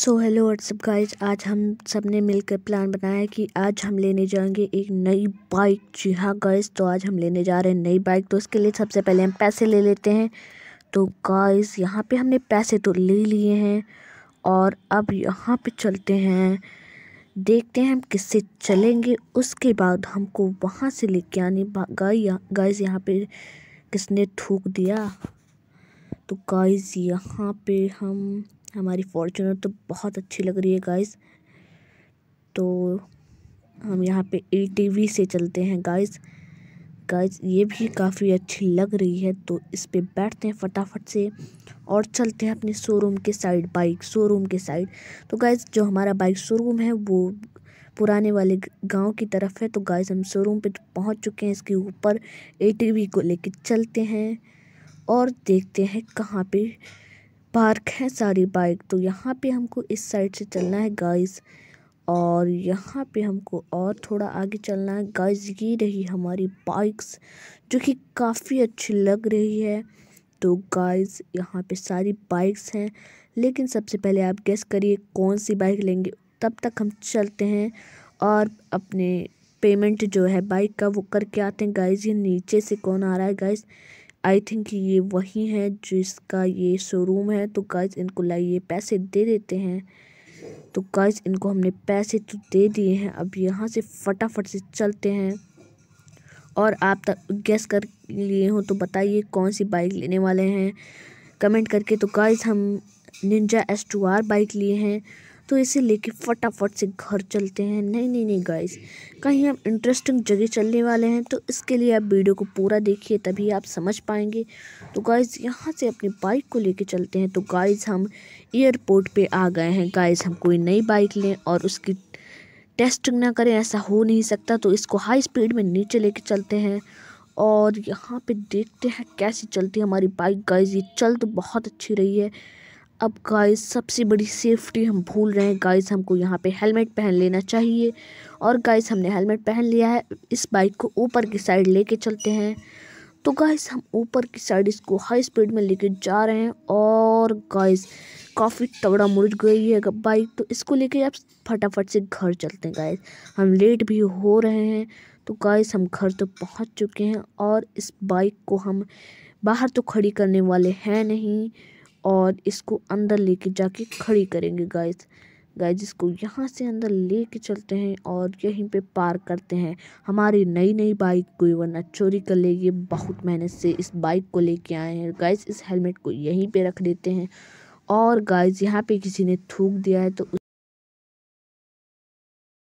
so hello what's up guys आज हम सब ने मिलकर प्लान बनाया कि आज हम लेने जाएंगे एक नई बाइक जी हाँ गाइज तो आज हम लेने जा रहे हैं नई बाइक तो उसके लिए सबसे पहले हम पैसे ले लेते हैं तो गाइज यहाँ पे हमने पैसे तो ले लिए हैं और अब यहाँ पे चलते हैं देखते हैं हम किससे चलेंगे उसके बाद हमको वहाँ से लेके आने गाय गाइज यहाँ पर किसने थूक दिया तो गाइज यहाँ पर हम हमारी फॉर्चूनर तो बहुत अच्छी लग रही है गाइस तो हम यहाँ पे ई से चलते हैं गाइस गाइस ये भी काफ़ी अच्छी लग रही है तो इस पर बैठते हैं फटाफट से और चलते हैं अपने शोरूम के साइड बाइक शोरूम के साइड तो गाइस जो हमारा बाइक शोरूम है वो पुराने वाले गांव की तरफ है तो गाइस हम शोरूम पे तो पहुंच चुके हैं इसके ऊपर ए को लेके चलते हैं और देखते हैं कहाँ पर पार्क है सारी बाइक तो यहाँ पे हमको इस साइड से चलना है गाइस और यहाँ पे हमको और थोड़ा आगे चलना है गाइस ये रही हमारी बाइक्स जो कि काफ़ी अच्छी लग रही है तो गाइस यहाँ पे सारी बाइक्स हैं लेकिन सबसे पहले आप गेस करिए कौन सी बाइक लेंगे तब तक हम चलते हैं और अपने पेमेंट जो है बाइक का वो करके आते हैं गाइस ये नीचे से कौन आ रहा है गाइस आई थिंक ये वही है जिसका ये शोरूम है तो गाइज इनको लाइए पैसे दे देते हैं तो गाइज इनको हमने पैसे तो दे दिए हैं अब यहाँ से फटाफट से चलते हैं और आप तक गैस कर लिए हो तो बताइए कौन सी बाइक लेने वाले हैं कमेंट करके तो गाइज हम ninja S two R bike लिए हैं तो इसे लेके फटाफट से घर चलते हैं नहीं नहीं नहीं गाइस कहीं हम इंटरेस्टिंग जगह चलने वाले हैं तो इसके लिए आप वीडियो को पूरा देखिए तभी आप समझ पाएंगे तो गाइस यहाँ से अपनी बाइक को लेके चलते हैं तो गाइस हम एयरपोर्ट पे आ गए हैं गाइस हम कोई नई बाइक लें और उसकी टेस्टिंग ना करें ऐसा हो नहीं सकता तो इसको हाई स्पीड में नीचे ले चलते हैं और यहाँ पर देखते हैं कैसी चलती है हमारी बाइक गाइज ये चल तो बहुत अच्छी रही है अब गाइस सबसे बड़ी सेफ्टी हम भूल रहे हैं गाइस हमको यहाँ पे हेलमेट पहन लेना चाहिए और गाइस हमने हेलमेट पहन लिया है इस बाइक को ऊपर की साइड लेके चलते हैं तो गाइस हम ऊपर की साइड इसको हाई स्पीड में लेके जा रहे हैं और गाइस काफ़ी तगड़ा मुड़ गई है बाइक तो इसको लेके आप फटाफट से घर चलते हैं गाइस हम लेट भी हो रहे हैं तो गाइस हम घर तो पहुँच चुके हैं और इस बाइक को हम बाहर तो खड़ी करने वाले हैं नहीं और इसको अंदर लेके जाके खड़ी करेंगे गाइस गाइस इसको यहाँ से अंदर लेके चलते हैं और यहीं पे पार करते हैं हमारी नई नई बाइक कोई वरना चोरी कर लेगी बहुत मेहनत से इस बाइक को लेके आए हैं गाइस इस हेलमेट को यहीं पे रख देते हैं और गाइस यहाँ पे किसी ने थूक दिया है तो